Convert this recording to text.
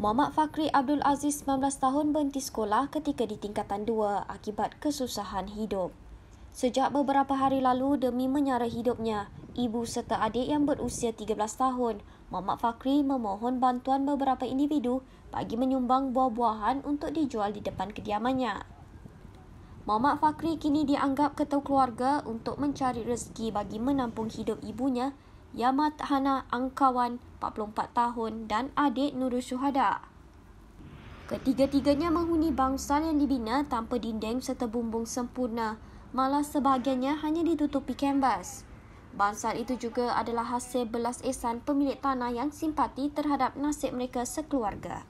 Muhammad Fakri Abdul Aziz 19 tahun berhenti sekolah ketika di tingkatan 2 akibat kesusahan hidup. Sejak beberapa hari lalu demi menyara hidupnya, ibu serta adik yang berusia 13 tahun, Muhammad Fakri memohon bantuan beberapa individu bagi menyumbang buah-buahan untuk dijual di depan kediamannya. Muhammad Fakri kini dianggap ketua keluarga untuk mencari rezeki bagi menampung hidup ibunya Yamat Hana Angkawan, 44 tahun dan adik Nurul Syuhada. Ketiga-tiganya menghuni bangsal yang dibina tanpa dinding serta bumbung sempurna, malah sebahagiannya hanya ditutupi kanvas. Bangsal itu juga adalah hasil belas ihsan pemilik tanah yang simpati terhadap nasib mereka sekeluarga.